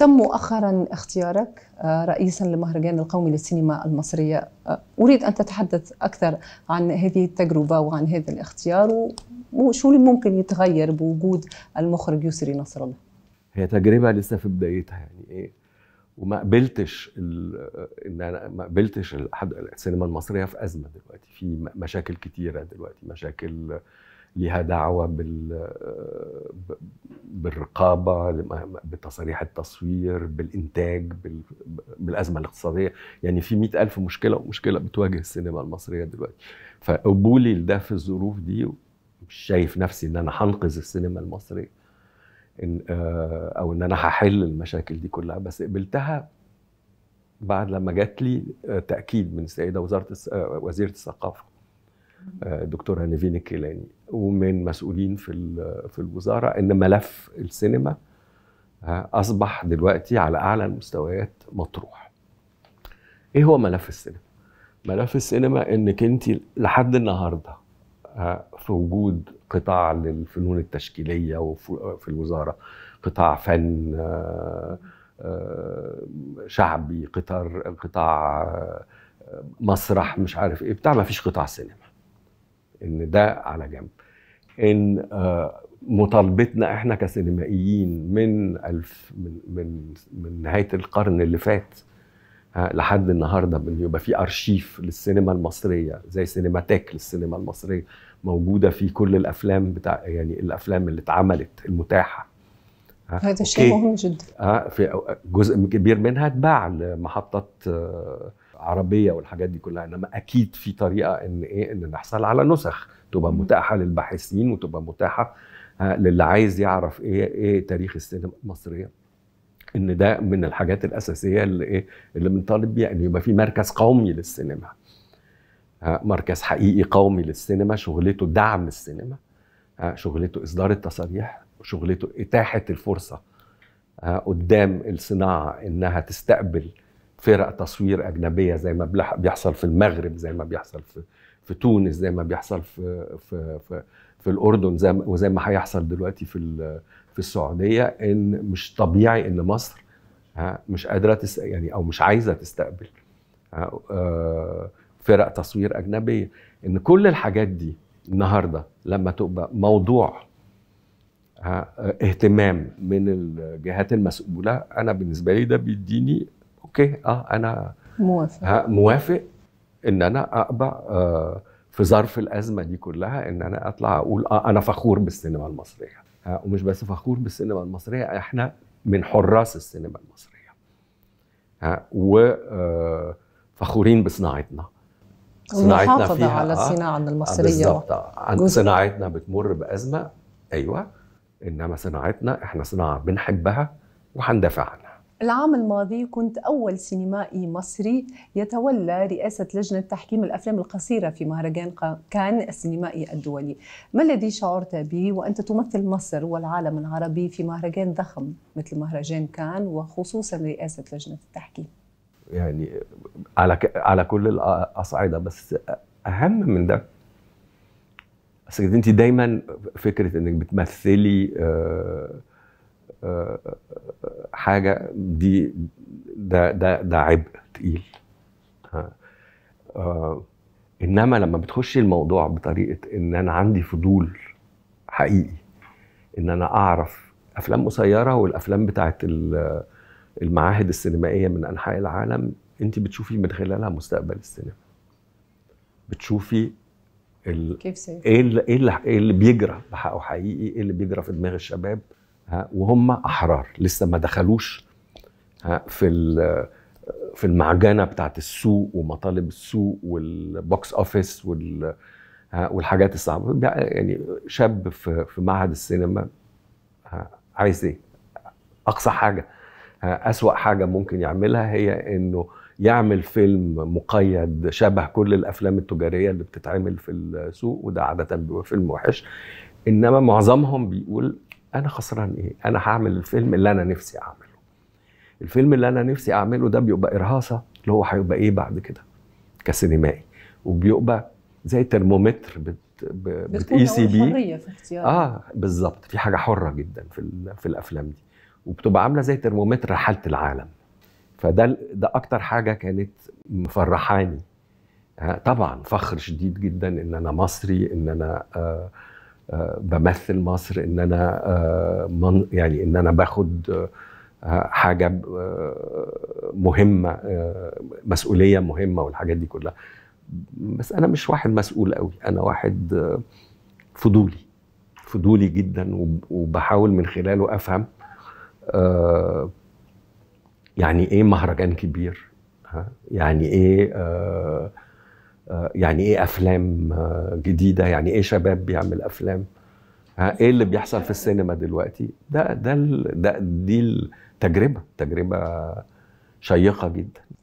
تم مؤخرا اختيارك آه، رئيسا لمهرجان القومي للسينما المصرية آه، أريد أن تتحدث أكثر عن هذه التجربة وعن هذا الاختيار وشو اللي ممكن يتغير بوجود المخرج يسري نصر الله هي تجربة لسه في بدايتها يعني إيه وما قبلتش آه، ان انا ما قبلتش السينما المصريه في ازمه دلوقتي في مشاكل كتيره دلوقتي مشاكل آه لها دعوه آه، بالرقابه بتصاريح التصوير بالانتاج بالازمه الاقتصاديه يعني في مئة ألف مشكله ومشكله بتواجه السينما المصريه دلوقتي فقبولي لده في الظروف دي مش شايف نفسي ان انا هنقذ السينما المصريه إن آه، او ان انا هحل المشاكل دي كلها بس قبلتها بعد لما جات لي آه، تاكيد من السيده وزاره وزيره الثقافه الدكتور آه، هنيفين الكيلاني ومن مسؤولين في في الوزاره ان ملف السينما آه، اصبح دلوقتي على اعلى المستويات مطروح. ايه هو ملف السينما؟ ملف السينما انك انت لحد النهارده آه، في وجود قطاع للفنون التشكيليه وفي الوزاره قطاع فن شعبي قطاع قطاع مسرح مش عارف ايه بتاع ما فيش قطاع سينما ان ده على جنب ان آه، مطالبتنا احنا كسينمائيين من الف من من, من نهايه القرن اللي فات آه، لحد النهارده بان يبقى في ارشيف للسينما المصريه زي سينماتيك للسينما المصريه موجوده في كل الافلام بتاع يعني الافلام اللي اتعملت المتاحه آه، هذا شيء مهم جدا في جزء كبير منها اتباع لمحطات عربيه والحاجات دي كلها انما اكيد في طريقه ان ايه ان نحصل على نسخ تبقى متاحه للباحثين وتبقى متاحه آه، للي عايز يعرف ايه ايه تاريخ السينما المصريه ان ده من الحاجات الاساسيه اللي ايه اللي بنطالب بيها ان يبقى في مركز قومي للسينما آه، مركز حقيقي قومي للسينما شغلته دعم السينما آه، شغلته اصدار التصاريح وشغلته اتاحه الفرصه قدام الصناعه انها تستقبل فرق تصوير اجنبيه زي ما بيحصل في المغرب زي ما بيحصل في في تونس زي ما بيحصل في في في, في الاردن زي ما وزي ما هيحصل دلوقتي في في السعوديه ان مش طبيعي ان مصر مش قادره تس يعني او مش عايزه تستقبل آه، فرق تصوير اجنبيه ان كل الحاجات دي النهارده لما تبقى موضوع اهتمام من الجهات المسؤوله انا بالنسبه لي ده بيديني اوكي اه انا موافق موافق ان انا اقبع آه في ظرف الازمه دي كلها ان انا اطلع اقول اه انا فخور بالسينما المصريه ها ومش بس فخور بالسينما المصريه احنا من حراس السينما المصريه ها وفخورين آه، بصناعتنا صناعتنا فيها على آه، صناعتنا آه، المصريه بالضبط عن صناعتنا بتمر بازمه ايوه انما صناعتنا احنا صناعه بنحبها وهندافع عنها العام الماضي كنت أول سينمائي مصري يتولى رئاسة لجنة تحكيم الأفلام القصيرة في مهرجان كان السينمائي الدولي ما الذي شعرت به وأنت تمثل مصر والعالم العربي في مهرجان ضخم مثل مهرجان كان وخصوصا رئاسة لجنة التحكيم يعني على على كل الاصعده بس اهم من ده اصل انت دايما فكره انك بتمثلي آه حاجه دي ده ده ده عبء تقيل آه، انما لما بتخشي الموضوع بطريقه ان انا عندي فضول حقيقي ان انا اعرف افلام قصيره والافلام بتاعت المعاهد السينمائيه من انحاء العالم انت بتشوفي من خلالها مستقبل السينما بتشوفي ال... كيف إيه, ايه اللي, ايه اللي بيجرى بحقه حقيقي ايه اللي بيجرى في دماغ الشباب وهم احرار لسه ما دخلوش في في المعجنه بتاعت السوق ومطالب السوق والبوكس اوفيس والحاجات الصعبه يعني شاب في معهد السينما عايز ايه؟ اقصى حاجه اسوا حاجه ممكن يعملها هي انه يعمل فيلم مقيد شبه كل الافلام التجاريه اللي بتتعمل في السوق وده عاده بيبقى فيلم وحش انما معظمهم بيقول انا خسران ايه انا هعمل الفيلم اللي انا نفسي اعمله الفيلم اللي انا نفسي اعمله ده بيبقى ارهاصه اللي هو هيبقى ايه بعد كده كسينمائي وبيبقى زي ترمومتر بت بتقيسي بيه e في اختيار اه بالظبط في حاجه حره جدا في في الافلام دي وبتبقى عامله زي ترمومتر حاله العالم فده ده اكتر حاجه كانت مفرحاني آه، طبعا فخر شديد جدا ان انا مصري ان انا آه بمثل مصر ان انا آه، من يعني ان انا باخد آه، حاجه آه، مهمه مسؤوليه مهمه والحاجات دي كلها بس انا مش واحد مسؤول قوي انا واحد فضولي فضولي جدا وبحاول من خلاله افهم يعني ايه مهرجان كبير يعني ايه يعني ايه افلام جديده يعني ايه شباب بيعمل افلام ها ايه اللي بيحصل في السينما دلوقتي ده ده, ده دي التجربه تجربه شيقه جدا